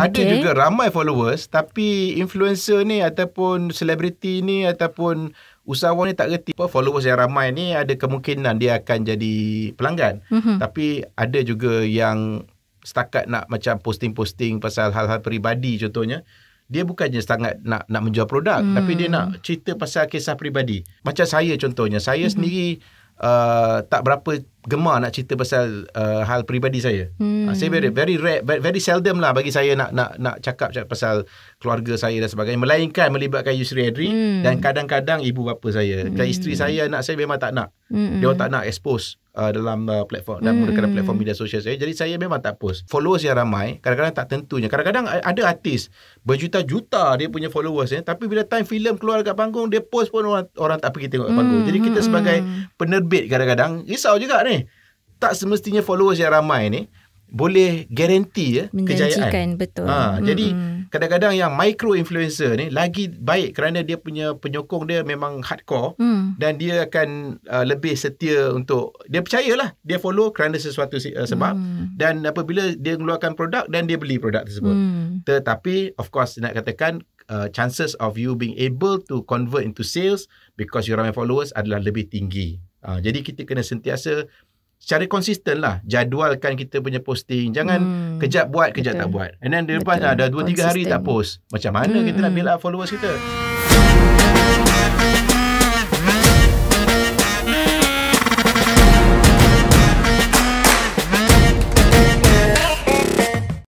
Ada okay. juga ramai followers tapi influencer ni ataupun selebriti ni ataupun usahawan ni tak reti apa followers yang ramai ni ada kemungkinan dia akan jadi pelanggan. Mm-hmm. Tapi ada juga yang setakat nak macam posting-posting pasal hal-hal peribadi contohnya dia bukannya sangat nak nak menjual produk hmm. tapi dia hmm. nak cerita pasal kisah peribadi macam saya contohnya saya hmm. sendiri uh, tak berapa gemar nak cerita pasal uh, hal peribadi saya. Hmm. Uh, saya very very rare very seldom lah bagi saya nak nak nak cakap, cakap pasal keluarga saya dan sebagainya melainkan melibatkan Yusri Hadri hmm. dan kadang-kadang ibu bapa saya hmm. dan isteri saya anak saya memang tak nak. Hmm. Dia orang tak nak expose uh, dalam uh, platform dalam mm. menggunakan hmm, platform hmm. media sosial saya jadi saya memang tak post followers yang ramai kadang-kadang tak tentunya kadang-kadang ada artis berjuta-juta dia punya followers eh tapi bila time filem keluar dekat panggung dia post pun orang orang tak pergi tengok mm. panggung hmm, jadi kita sebagai penerbit kadang-kadang risau juga ni tak semestinya followers yang ramai ni boleh garanti ya kejayaan. Betul. Ha, mm-hmm. jadi kadang-kadang yang micro influencer ni lagi baik kerana dia punya penyokong dia memang hardcore mm. dan dia akan uh, lebih setia untuk dia percayalah dia follow kerana sesuatu uh, sebab mm. dan apabila dia mengeluarkan produk dan dia beli produk tersebut. Mm. Tetapi of course nak katakan Uh, chances of you being able to convert into sales because you're ramai followers adalah lebih tinggi. Uh, jadi kita kena sentiasa Secara konsisten lah hmm. Jadualkan kita punya posting Jangan hmm, Kejap buat Kejap betul. tak buat And then lepas dah Dah 2-3 hari tak post Macam mana hmm. kita nak hmm. bila followers kita hmm.